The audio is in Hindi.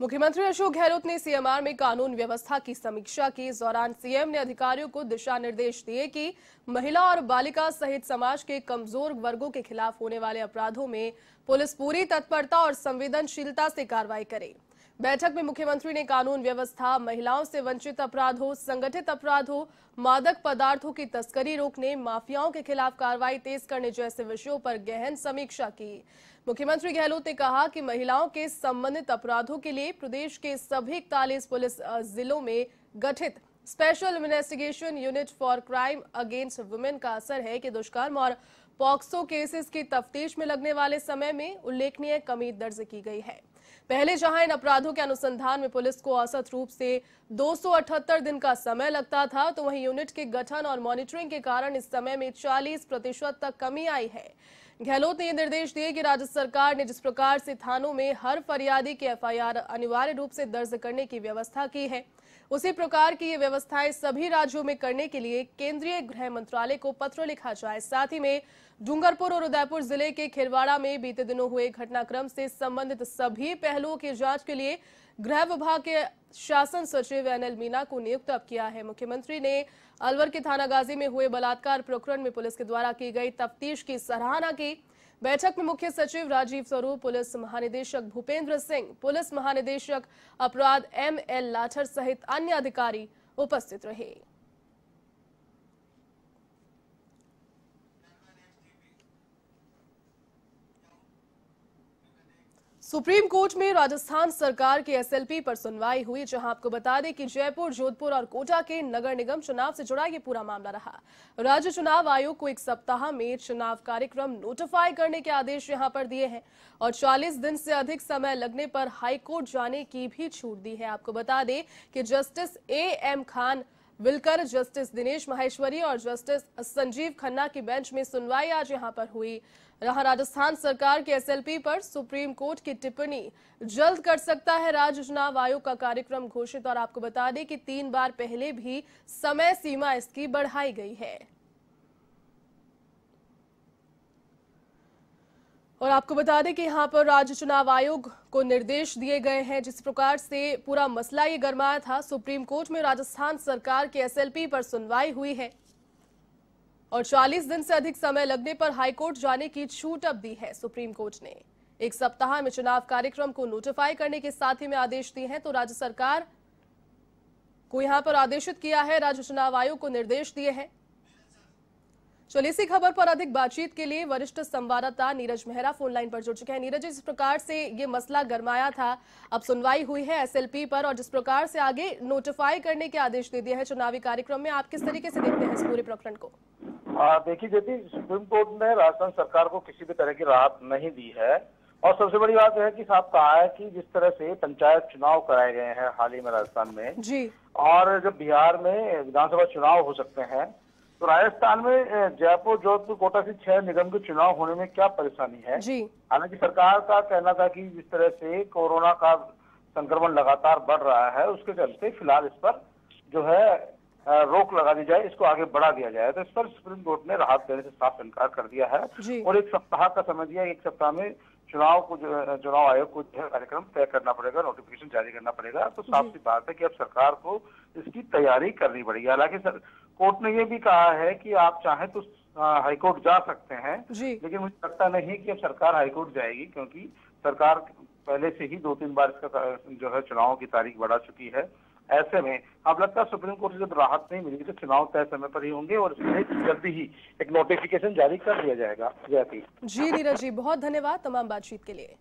मुख्यमंत्री अशोक गहलोत ने सीएमआर में कानून व्यवस्था की समीक्षा की इस दौरान सीएम ने अधिकारियों को दिशा निर्देश दिए कि महिला और बालिका सहित समाज के कमजोर वर्गों के खिलाफ होने वाले अपराधों में पुलिस पूरी तत्परता और संवेदनशीलता से कार्रवाई करे बैठक में मुख्यमंत्री ने कानून व्यवस्था महिलाओं से वंचित अपराध हो संगठित अपराधों मादक पदार्थों की तस्करी रोकने माफियाओं के खिलाफ कार्रवाई तेज करने जैसे विषयों पर गहन समीक्षा की मुख्यमंत्री गहलोत ने कहा कि महिलाओं के संबंधित अपराधों के लिए प्रदेश के सभी इकतालीस पुलिस जिलों में गठित special investigation unit for crime against women का असर है कि दुष्कर्म और पॉक्सो केसेस की तफ्तीश में लगने वाले समय में उल्लेखनीय कमी दर्ज की गई है पहले जहां इन अपराधों के अनुसंधान में पुलिस को औसत रूप से 278 दिन का समय लगता था तो वहीं यूनिट के गठन और मॉनिटरिंग के कारण इस समय में 40 प्रतिशत तक कमी आई है गहलोत ने यह निर्देश दिए कि राज्य सरकार ने जिस प्रकार से थानों में हर फरियादी के एफआईआर अनिवार्य रूप से दर्ज करने की व्यवस्था की है उसी प्रकार की ये व्यवस्थाएं सभी राज्यों में करने के लिए केंद्रीय गृह मंत्रालय को पत्र लिखा जाए साथ ही में डूंगरपुर और उदयपुर जिले के खिलवाड़ा में बीते दिनों हुए घटनाक्रम से संबंधित सभी पहलुओं की जांच के लिए गृह विभाग के शासन सचिव एन एल मीना को नियुक्त अब किया है मुख्यमंत्री ने अलवर के थानागाजी में हुए बलात्कार प्रकरण में पुलिस के द्वारा की गई तफ्तीश की सराहना की बैठक में मुख्य सचिव राजीव स्वरूप पुलिस महानिदेशक भूपेंद्र सिंह पुलिस महानिदेशक अपराध एम एल लाठर सहित अन्य अधिकारी उपस्थित रहे सुप्रीम कोर्ट में राजस्थान सरकार के एसएलपी पर सुनवाई हुई जहां आपको बता दें कि जयपुर जोधपुर और कोटा के नगर निगम चुनाव से जुड़ा यह पूरा मामला रहा राज्य चुनाव आयोग को एक सप्ताह में चुनाव कार्यक्रम नोटिफाई करने के आदेश यहां पर दिए हैं और 40 दिन से अधिक समय लगने पर हाईकोर्ट जाने की भी छूट दी है आपको बता दें कि justice A M Khanwilkar justice Dinesh Maheshwari और जस्टिस संजीव खन्ना की बेंच में सुनवाई आज यहां पर हुई रहा राजस्थान सरकार के एसएलपी पर सुप्रीम कोर्ट की टिप्पणी जल्द कर सकता है राज्य चुनाव आयोग का कार्यक्रम घोषित और आपको बता दें कि तीन बार पहले भी समय सीमा इसकी बढ़ाई गई है और आपको बता दें कि यहाँ पर राज्य चुनाव आयोग को निर्देश दिए गए हैं जिस प्रकार से पूरा मसला ये गरमाया था सुप्रीम कोर्ट में राजस्थान सरकार के एसएलपी पर सुनवाई हुई है और 40 दिन से अधिक समय लगने पर हाईकोर्ट जाने की छूट अब दी है सुप्रीम कोर्ट ने एक सप्ताह में चुनाव कार्यक्रम को नोटिफाई करने के साथ ही में आदेश दिए हैं तो राज्य सरकार को यहां पर आदेशित किया है राज्य चुनाव आयोग को निर्देश दिए हैं चलिए इसी खबर पर अधिक बातचीत के लिए वरिष्ठ संवाददाता नीरज मेहरा फोन लाइन पर जुड़ चुके हैं नीरज जिस प्रकार से ये मसला गरमाया था अब सुनवाई हुई है एसएलपी पर और जिस प्रकार से आगे नोटिफाई करने के आदेश दे दिए हैं चुनावी कार्यक्रम में आप किस तरीके से देखते हैं इस पूरे प्रकरण को देखिए ज्योति सुप्रीम कोर्ट ने राजस्थान सरकार को किसी भी तरह की राहत नहीं दी है और सबसे बड़ी बात यह है कि साहब कहा है कि जिस तरह से पंचायत चुनाव कराए गए हैं हाल ही में राजस्थान में जी और जब बिहार में विधानसभा चुनाव हो सकते हैं तो राजस्थान में जयपुर जोधपुर कोटा से छह निगम के चुनाव होने में क्या परेशानी है हालांकि सरकार का कहना था कि जिस तरह से कोरोना का संक्रमण लगातार बढ़ रहा है उसके चलते फिलहाल इस पर जो है रोक लगा दी जाए इसको आगे बढ़ा दिया जाए तो इस पर सुप्रीम कोर्ट ने राहत देने से साफ इनकार कर दिया है और एक सप्ताह का समय दिया एक सप्ताह में चुनाव को चुनाव आयोग को जो कार्यक्रम तय करना पड़ेगा नोटिफिकेशन जारी करना पड़ेगा तो साफ सी बात है कि अब सरकार को इसकी तैयारी करनी पड़ेगी हालांकि सर कोर्ट ने ये भी कहा है कि आप चाहें तो हाईकोर्ट जा सकते हैं लेकिन मुझे लगता नहीं कि अब सरकार हाईकोर्ट जाएगी क्योंकि सरकार पहले से ही दो तीन बार इसका जो है चुनाव की तारीख बढ़ा चुकी है ऐसे में अब लगता है सुप्रीम कोर्ट से जब राहत नहीं मिलेगी तो चुनाव तय समय पर ही होंगे और जल्दी ही एक नोटिफिकेशन जारी कर दिया जाएगा जयती जी नीरज जी बहुत धन्यवाद तमाम बातचीत के लिए